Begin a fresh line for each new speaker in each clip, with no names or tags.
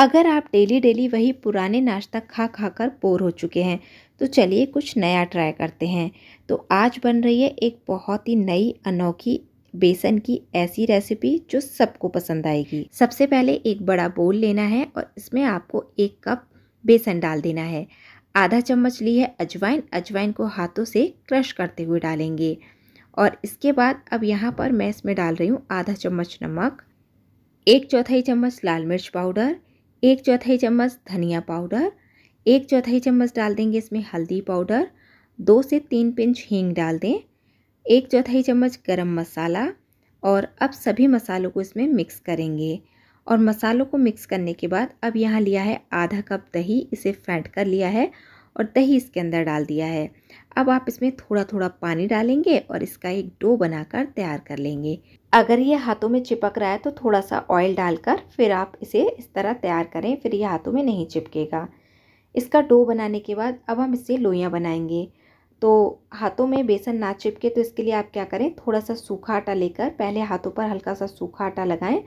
अगर आप daily daily वही पुराने नाश्ता खा खा कर बोर हो चुके हैं तो चलिए कुछ नया ट्राई करते हैं तो आज बन रही है एक बहुत ही नई अनोखी बेसन की ऐसी रेसिपी जो सबको पसंद आएगी सबसे पहले एक बड़ा बोल लेना है और इसमें आपको एक कप बेसन डाल देना है आधा चम्मच ली है अजवाइन अजवाइन को हाथों से क्रश करते हुए डालेंगे और इसके बाद अब यहाँ पर मैं इसमें डाल रही हूँ आधा चम्मच नमक एक चौथाई चम्मच लाल मिर्च पाउडर एक चौथाई चम्मच धनिया पाउडर एक चौथाई चम्मच डाल देंगे इसमें हल्दी पाउडर दो से तीन पिंच हींग डाल दें एक चौथाई चम्मच गरम मसाला और अब सभी मसालों को इसमें मिक्स करेंगे और मसालों को मिक्स करने के बाद अब यहाँ लिया है आधा कप दही इसे फेंट कर लिया है और दही इसके अंदर डाल दिया है अब आप इसमें थोड़ा थोड़ा पानी डालेंगे और इसका एक डो बनाकर तैयार कर लेंगे अगर ये हाथों में चिपक रहा है तो थोड़ा सा ऑयल डालकर फिर आप इसे इस तरह तैयार करें फिर ये हाथों में नहीं चिपकेगा इसका डो बनाने के बाद अब हम इससे लोइयाँ बनाएंगे तो हाथों में बेसन ना चिपके तो इसके लिए आप क्या करें थोड़ा सा सूखा आटा लेकर पहले हाथों पर हल्का सा सूखा आटा लगाएं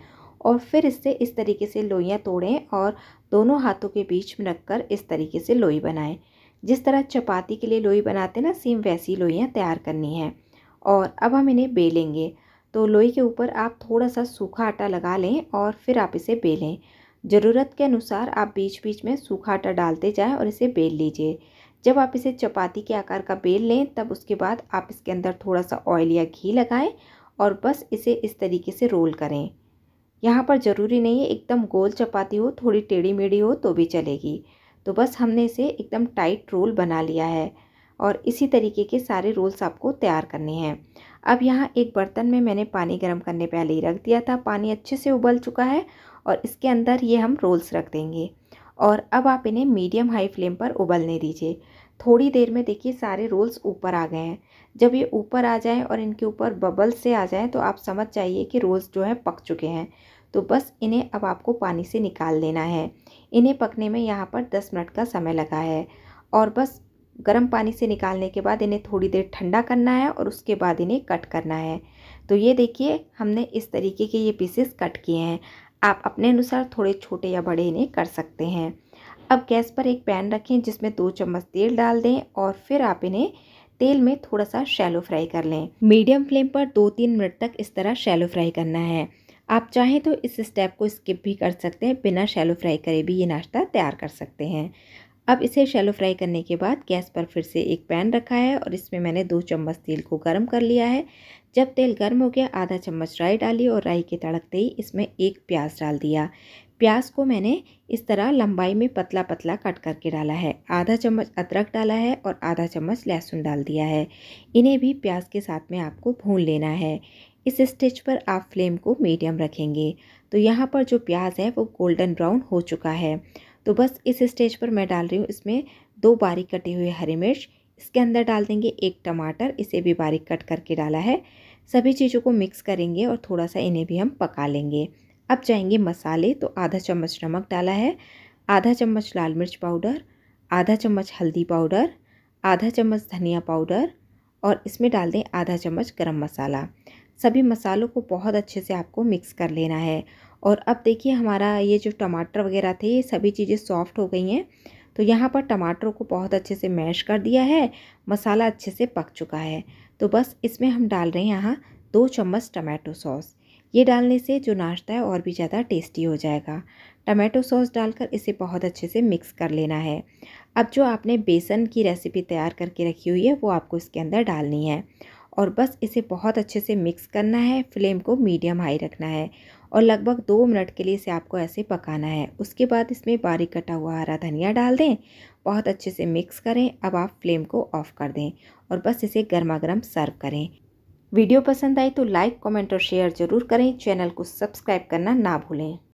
और फिर इससे इस तरीके से लोइयाँ तोड़ें और दोनों हाथों के बीच में रखकर इस तरीके से लोई बनाएं जिस तरह चपाती के लिए लोई बनाते हैं ना सेम वैसी लोइयाँ तैयार करनी है और अब हम इन्हें बेलेंगे तो लोई के ऊपर आप थोड़ा सा सूखा आटा लगा लें और फिर आप इसे बेलें ज़रूरत के अनुसार आप बीच बीच में सूखा आटा डालते जाएं और इसे बेल लीजिए जब आप इसे चपाती के आकार का बेल लें तब उसके बाद आप इसके अंदर थोड़ा सा ऑयल या घी लगाएं और बस इसे इस तरीके से रोल करें यहाँ पर ज़रूरी नहीं है एकदम गोल चपाती हो थोड़ी टेढ़ी मेढ़ी हो तो भी चलेगी तो बस हमने इसे एकदम टाइट रोल बना लिया है और इसी तरीके के सारे रोल्स आपको तैयार करने हैं अब यहाँ एक बर्तन में मैंने पानी गर्म करने पहले ही रख दिया था पानी अच्छे से उबल चुका है और इसके अंदर ये हम रोल्स रख देंगे और अब आप इन्हें मीडियम हाई फ्लेम पर उबलने दीजिए थोड़ी देर में देखिए सारे रोल्स ऊपर आ गए हैं जब ये ऊपर आ जाएँ और इनके ऊपर बबल से आ जाएँ तो आप समझ जाइए कि रोल्स जो हैं पक चुके हैं तो बस इन्हें अब आपको पानी से निकाल लेना है इन्हें पकने में यहाँ पर दस मिनट का समय लगा है और बस गर्म पानी से निकालने के बाद इन्हें थोड़ी देर ठंडा करना है और उसके बाद इन्हें कट करना है तो ये देखिए हमने इस तरीके के ये पीसेस कट किए हैं आप अपने अनुसार थोड़े छोटे या बड़े इन्हें कर सकते हैं अब गैस पर एक पैन रखें जिसमें दो चम्मच तेल डाल दें और फिर आप इन्हें तेल में थोड़ा सा शैलो फ्राई कर लें मीडियम फ्लेम पर दो तीन मिनट तक इस तरह शैलो फ्राई करना है आप चाहें तो इस स्टेप को स्किप भी कर सकते हैं बिना शैलो फ्राई करे भी ये नाश्ता तैयार कर सकते हैं अब इसे शैलो फ्राई करने के बाद गैस पर फिर से एक पैन रखा है और इसमें मैंने दो चम्मच तेल को गर्म कर लिया है जब तेल गर्म हो गया आधा चम्मच राई डाली और राई के तड़कते ही इसमें एक प्याज डाल दिया प्याज को मैंने इस तरह लंबाई में पतला पतला कट करके डाला है आधा चम्मच अदरक डाला है और आधा चम्मच लहसुन डाल दिया है इन्हें भी प्याज के साथ में आपको भून लेना है इस स्टेज पर आप फ्लेम को मीडियम रखेंगे तो यहाँ पर जो प्याज है वो गोल्डन ब्राउन हो चुका है तो बस इस स्टेज पर मैं डाल रही हूँ इसमें दो बारीक कटे हुए हरी मिर्च इसके अंदर डाल देंगे एक टमाटर इसे भी बारीक कट करके डाला है सभी चीज़ों को मिक्स करेंगे और थोड़ा सा इन्हें भी हम पका लेंगे अब जाएंगे मसाले तो आधा चम्मच नमक डाला है आधा चम्मच लाल मिर्च पाउडर आधा चम्मच हल्दी पाउडर आधा चम्मच धनिया पाउडर और इसमें डाल दें आधा चम्मच गरम मसाला सभी मसालों को बहुत अच्छे से आपको मिक्स कर लेना है और अब देखिए हमारा ये जो टमाटर वगैरह थे ये सभी चीज़ें सॉफ्ट हो गई हैं तो यहाँ पर टमाटरों को बहुत अच्छे से मैश कर दिया है मसाला अच्छे से पक चुका है तो बस इसमें हम डाल रहे हैं यहाँ दो चम्मच टमाटो सॉस ये डालने से जो नाश्ता है और भी ज़्यादा टेस्टी हो जाएगा टमाटो सॉस डालकर इसे बहुत अच्छे से मिक्स कर लेना है अब जो आपने बेसन की रेसिपी तैयार करके रखी हुई है वो आपको इसके अंदर डालनी है और बस इसे बहुत अच्छे से मिक्स करना है फ्लेम को मीडियम हाई रखना है और लगभग दो मिनट के लिए इसे आपको ऐसे पकाना है उसके बाद इसमें बारीक कटा हुआ हरा धनिया डाल दें बहुत अच्छे से मिक्स करें अब आप फ्लेम को ऑफ़ कर दें और बस इसे गर्मा गर्म सर्व करें वीडियो पसंद आई तो लाइक कमेंट और शेयर ज़रूर करें चैनल को सब्सक्राइब करना ना भूलें